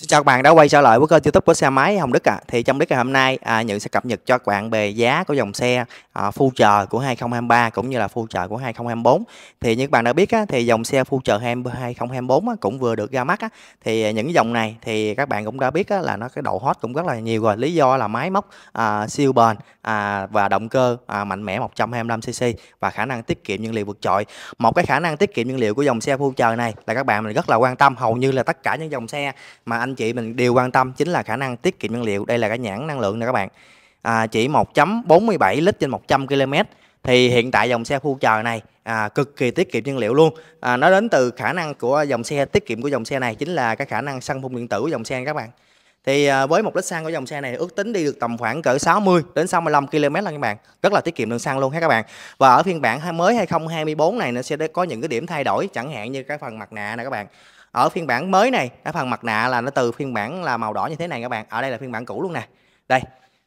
Xin chào các bạn đã quay trở lại với kênh youtube của xe máy Hồng Đức ạ à. Thì trong clip ngày hôm nay à, Nhận sẽ cập nhật cho các bạn về giá của dòng xe à, Future của 2023 cũng như là Future của 2024 Thì như các bạn đã biết á, thì dòng xe Future 2024 á, cũng vừa được ra mắt á. Thì à, những dòng này thì các bạn cũng đã biết á, là nó cái độ hot cũng rất là nhiều rồi Lý do là máy móc à, siêu bền à, và động cơ à, mạnh mẽ 125cc và khả năng tiết kiệm nhiên liệu vượt trội Một cái khả năng tiết kiệm nhiên liệu của dòng xe Future này là các bạn rất là quan tâm Hầu như là tất cả những dòng xe mà anh anh chị mình đều quan tâm chính là khả năng tiết kiệm nhiên liệu đây là cái nhãn năng lượng nè các bạn à, chỉ 1.47 lít trên 100 km thì hiện tại dòng xe khu chờ này à, cực kỳ tiết kiệm nhiên liệu luôn à, nó đến từ khả năng của dòng xe tiết kiệm của dòng xe này chính là cái khả năng xăng phun điện tử của dòng xe các bạn thì à, với một lít xăng của dòng xe này ước tính đi được tầm khoảng cỡ 60 đến 65 km là các bạn rất là tiết kiệm lượng xăng luôn ha các bạn và ở phiên bản mới 2024 này nó sẽ có những cái điểm thay đổi chẳng hạn như cái phần mặt nạ nè các bạn ở phiên bản mới này cái phần mặt nạ là nó từ phiên bản là màu đỏ như thế này các bạn ở đây là phiên bản cũ luôn nè đây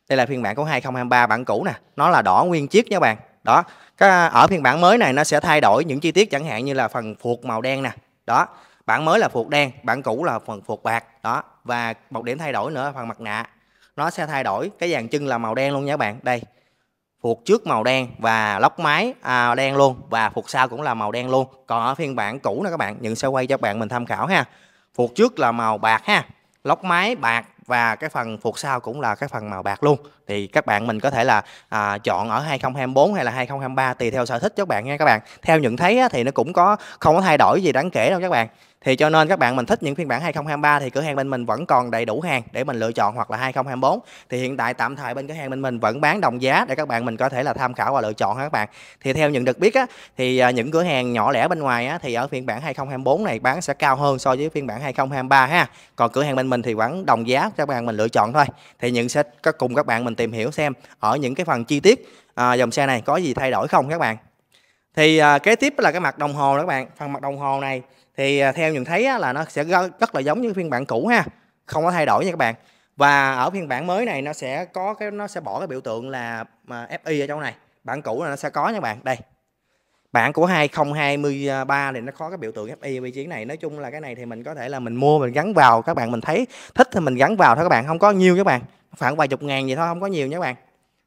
đây là phiên bản của 2023 bản cũ nè nó là đỏ nguyên chiếc nha các bạn đó cái, ở phiên bản mới này nó sẽ thay đổi những chi tiết chẳng hạn như là phần phuộc màu đen nè đó bản mới là phuộc đen bản cũ là phần phuộc bạc đó và một điểm thay đổi nữa là phần mặt nạ nó sẽ thay đổi cái dàn chân là màu đen luôn nha các bạn đây phục trước màu đen và lóc máy à, đen luôn và phục sau cũng là màu đen luôn còn ở phiên bản cũ nè các bạn nhận sẽ quay cho bạn mình tham khảo ha phục trước là màu bạc ha lóc máy bạc và cái phần phục sau cũng là cái phần màu bạc luôn thì các bạn mình có thể là à, chọn ở 2024 hay là 2023 tùy theo sở thích cho các bạn nha các bạn theo nhận thấy á, thì nó cũng có không có thay đổi gì đáng kể đâu các bạn thì cho nên các bạn mình thích những phiên bản 2023 thì cửa hàng bên mình vẫn còn đầy đủ hàng để mình lựa chọn hoặc là 2024 thì hiện tại tạm thời bên cửa hàng bên mình vẫn bán đồng giá để các bạn mình có thể là tham khảo và lựa chọn các bạn thì theo nhận được biết á, thì à, những cửa hàng nhỏ lẻ bên ngoài á, thì ở phiên bản 2024 này bán sẽ cao hơn so với phiên bản 2023 ha còn cửa hàng bên mình thì vẫn đồng giá các bạn mình lựa chọn thôi thì những sẽ cùng các bạn mình tìm hiểu xem ở những cái phần chi tiết à, dòng xe này có gì thay đổi không các bạn thì à, kế tiếp là cái mặt đồng hồ đó các bạn phần mặt đồng hồ này thì à, theo nhận thấy là nó sẽ rất là giống như phiên bản cũ ha không có thay đổi nha các bạn và ở phiên bản mới này nó sẽ có cái nó sẽ bỏ cái biểu tượng là à, FI ở trong này bản cũ là nó sẽ có nha các bạn đây bản của 2023 à, thì nó có cái biểu tượng FI vị trí này nói chung là cái này thì mình có thể là mình mua mình gắn vào các bạn mình thấy thích thì mình gắn vào thôi các bạn không có nhiều các bạn khoảng vài chục ngàn gì thôi không có nhiều nha các bạn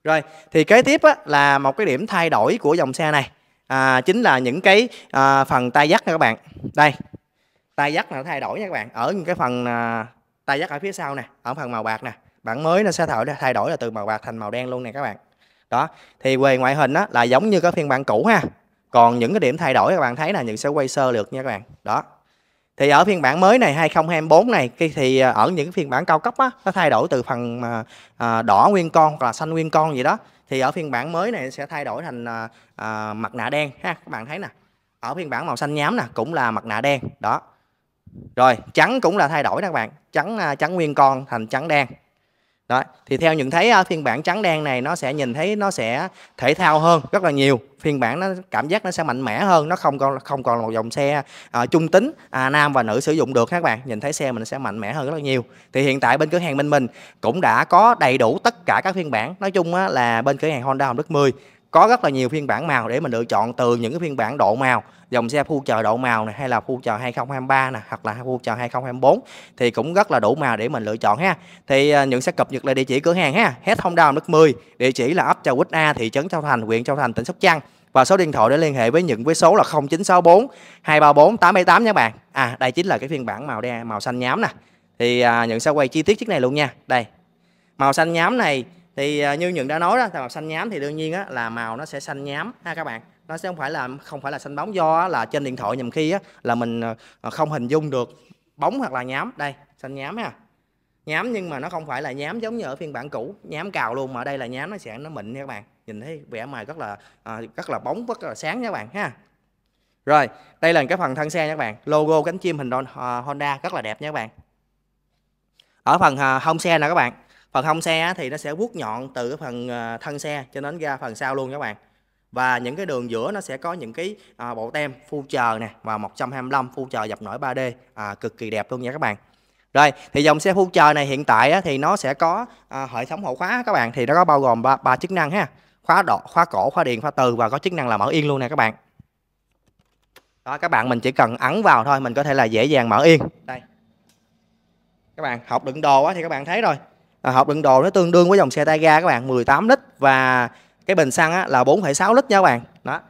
rồi thì kế tiếp á, là một cái điểm thay đổi của dòng xe này à, chính là những cái à, phần tay dắt nha các bạn đây tay dắt nó thay đổi nha các bạn ở những cái phần à, tay dắt ở phía sau nè ở phần màu bạc nè bản mới nó sẽ thay đổi là từ màu bạc thành màu đen luôn nè các bạn đó thì về ngoại hình á là giống như cái phiên bản cũ ha còn những cái điểm thay đổi các bạn thấy là những sẽ quay sơ lược nha các bạn đó thì ở phiên bản mới này 2024 này thì à, ở những phiên bản cao cấp á, nó thay đổi từ phần à, đỏ nguyên con hoặc là xanh nguyên con gì đó thì ở phiên bản mới này sẽ thay đổi thành à, à, mặt nạ đen ha các bạn thấy nè ở phiên bản màu xanh nhám nè cũng là mặt nạ đen đó rồi trắng cũng là thay đổi các bạn trắng trắng nguyên con thành trắng đen đó thì theo những thấy phiên bản trắng đen này nó sẽ nhìn thấy nó sẽ thể thao hơn rất là nhiều phiên bản nó cảm giác nó sẽ mạnh mẽ hơn nó không còn không còn một dòng xe uh, trung tính à, nam và nữ sử dụng được các bạn nhìn thấy xe mình sẽ mạnh mẽ hơn rất là nhiều thì hiện tại bên cửa hàng bên mình cũng đã có đầy đủ tất cả các phiên bản nói chung á, là bên cửa hàng Honda Hồng Đức 10 có rất là nhiều phiên bản màu để mình lựa chọn từ những cái phiên bản độ màu dòng xe full chờ độ màu này hay là full chờ 2023 nè hoặc là full chờ 2024 thì cũng rất là đủ màu để mình lựa chọn ha thì à, những sẽ cập nhật lại địa chỉ cửa hàng ha hết không đào đất 10 địa chỉ là ấp Trà Quýt A thị trấn Châu Thành huyện Châu Thành tỉnh Sóc Trăng và số điện thoại để liên hệ với những với số là 0964 234 878 nha bạn à đây chính là cái phiên bản màu đen màu xanh nhám nè thì à, nhận sẽ quay chi tiết chiếc này luôn nha đây màu xanh nhám này thì à, như những đã nói đó màu xanh nhám thì đương nhiên á, là màu nó sẽ xanh nhám ha các bạn nó sẽ không phải là không phải là xanh bóng do là trên điện thoại nhầm khi là mình à, à, không hình dung được bóng hoặc là nhám đây xanh nhám ha nhám nhưng mà nó không phải là nhám giống như ở phiên bản cũ nhám cào luôn mà ở đây là nhám nó sẽ nó mịn nha các bạn nhìn thấy vẻ mài rất là rất là bóng rất là sáng nha các bạn ha rồi đây là cái phần thân xe nha các bạn logo cánh chim hình Honda rất là đẹp nha các bạn ở phần hông xe nè các bạn phần hông xe thì nó sẽ vuốt nhọn từ cái phần ờ, thân xe cho đến ra phần sau luôn các bạn và những cái đường giữa nó sẽ có những cái à, bộ tem phu chờ nè và 125 phu chờ dập nổi 3D à, cực kỳ đẹp luôn nha các bạn rồi thì dòng xe phu chờ này hiện tại á, thì nó sẽ có à, hệ thống hộ khóa các bạn thì nó có bao gồm ba, ba chức năng ha khóa đỏ khóa cổ khóa điện khóa từ và có chức năng là mở yên luôn nè các bạn đó các bạn mình chỉ cần ấn vào thôi mình có thể là dễ dàng mở yên đây các bạn học đựng đồ á, thì các bạn thấy rồi à, hộp đựng đồ nó tương đương với dòng xe tay ga các bạn 18 lít và cái bình xăng á, là 4,6 lít nha các bạn đó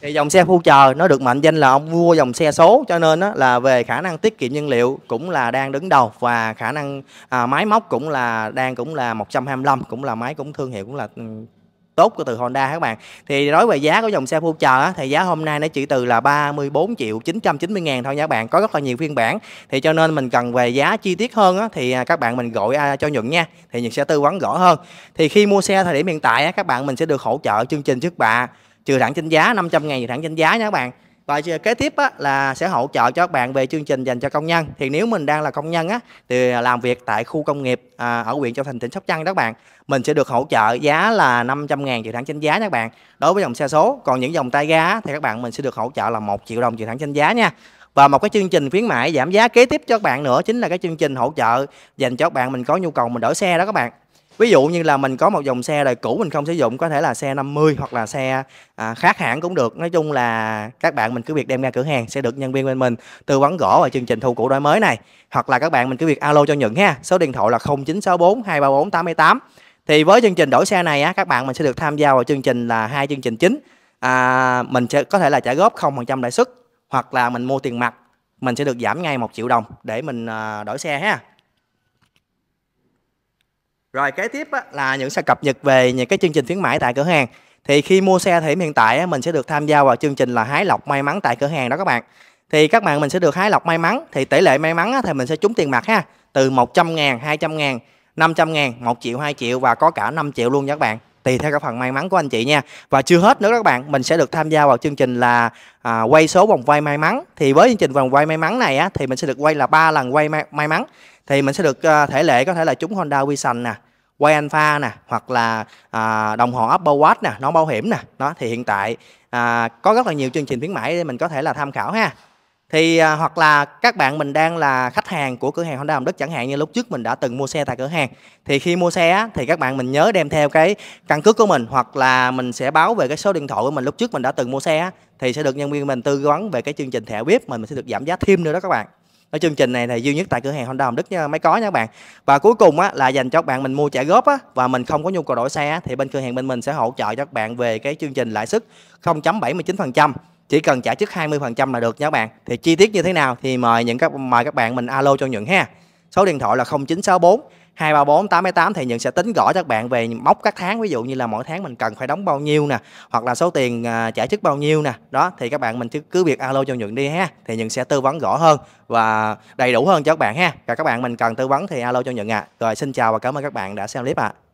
thì dòng xe phu chờ nó được mệnh danh là ông vua dòng xe số cho nên á, là về khả năng tiết kiệm nhiên liệu cũng là đang đứng đầu và khả năng à, máy móc cũng là đang cũng là 125 cũng là máy cũng thương hiệu cũng là ừ, tốt của từ Honda các bạn thì nói về giá của dòng xe full á, thì giá hôm nay nó chỉ từ là 34 triệu 990 ngàn thôi nha các bạn có rất là nhiều phiên bản thì cho nên mình cần về giá chi tiết hơn á, thì à, các bạn mình gọi à, cho Nhuận nha thì Nhuận sẽ tư vấn rõ hơn thì khi mua xe thời điểm hiện tại các bạn mình sẽ được hỗ trợ chương trình trước bạ trừ thẳng trên giá 500 ngàn trừ thẳng trên giá nha các bạn và kế tiếp á, là sẽ hỗ trợ cho các bạn về chương trình dành cho công nhân thì nếu mình đang là công nhân á thì làm việc tại khu công nghiệp à, ở huyện Châu Thành tỉnh Sóc Trăng đó các bạn mình sẽ được hỗ trợ giá là 500 ngàn triệu thẳng trên giá nha các bạn đối với dòng xe số còn những dòng tay ga thì các bạn mình sẽ được hỗ trợ là một triệu đồng triệu thẳng trên giá nha và một cái chương trình khuyến mại giảm giá kế tiếp cho các bạn nữa chính là cái chương trình hỗ trợ dành cho các bạn mình có nhu cầu mình đổi xe đó các bạn ví dụ như là mình có một dòng xe đời cũ mình không sử dụng có thể là xe 50 hoặc là xe à, khác hãng cũng được nói chung là các bạn mình cứ việc đem ra cửa hàng sẽ được nhân viên bên mình tư vấn gõ vào chương trình thu cũ đổi mới này hoặc là các bạn mình cứ việc alo cho nhận ha số điện thoại là 0964 234 88 thì với chương trình đổi xe này á các bạn mình sẽ được tham gia vào chương trình là hai chương trình chính à, mình sẽ có thể là trả góp 0% lãi suất hoặc là mình mua tiền mặt mình sẽ được giảm ngay một triệu đồng để mình à, đổi xe ha rồi kế tiếp á, là những sự cập nhật về những cái chương trình khuyến mãi tại cửa hàng. Thì khi mua xe thì hiện tại á, mình sẽ được tham gia vào chương trình là hái lọc may mắn tại cửa hàng đó các bạn. Thì các bạn mình sẽ được hái lọc may mắn. Thì tỷ lệ may mắn á, thì mình sẽ trúng tiền mặt ha. Từ 100 ngàn, 200 ngàn, 500 ngàn, 1 triệu, 2 triệu và có cả 5 triệu luôn nha các bạn. Tùy theo cái phần may mắn của anh chị nha. Và chưa hết nữa các bạn, mình sẽ được tham gia vào chương trình là à, quay số vòng quay may mắn. Thì với chương trình vòng quay may mắn này á, thì mình sẽ được quay là 3 lần quay may, may mắn thì mình sẽ được ờ, thể lệ có thể là chúng Honda Vision nè quay alpha nè hoặc là à, đồng hồ Apple Watch nè nón bảo hiểm nè đó thì hiện tại à, có rất là nhiều chương trình khuyến mãi để mình có thể là tham khảo ha thì à, hoặc là các bạn mình đang là khách hàng của cửa hàng Honda Hồng Đức chẳng hạn như lúc trước mình đã từng mua xe tại cửa hàng thì khi mua xe á, thì các bạn mình nhớ đem theo cái căn cước của mình hoặc là mình sẽ báo về cái số điện thoại của mình lúc trước mình đã từng mua xe á, thì sẽ được nhân viên mình tư vấn về cái chương trình thẻ VIP mình, mình sẽ được giảm giá thêm nữa đó các bạn ở chương trình này là duy nhất tại cửa hàng Honda Hồng Đức nha, mới có nha các bạn và cuối cùng á, là dành cho các bạn mình mua trả góp á, và mình không có nhu cầu đổi xe á, thì bên cửa hàng bên mình sẽ hỗ trợ cho các bạn về cái chương trình lãi suất 0.79% chỉ cần trả trước 20% là được nha các bạn thì chi tiết như thế nào thì mời những các mời các bạn mình alo cho nhận ha số điện thoại là 0964 234 88 thì Nhật sẽ tính gõ cho các bạn về móc các tháng ví dụ như là mỗi tháng mình cần phải đóng bao nhiêu nè hoặc là số tiền à, trả trước bao nhiêu nè đó thì các bạn mình cứ, cứ việc alo cho Nhuận đi ha thì Nhuận sẽ tư vấn rõ hơn và đầy đủ hơn cho các bạn ha và các bạn mình cần tư vấn thì alo cho Nhuận ạ à. rồi xin chào và cảm ơn các bạn đã xem clip ạ à.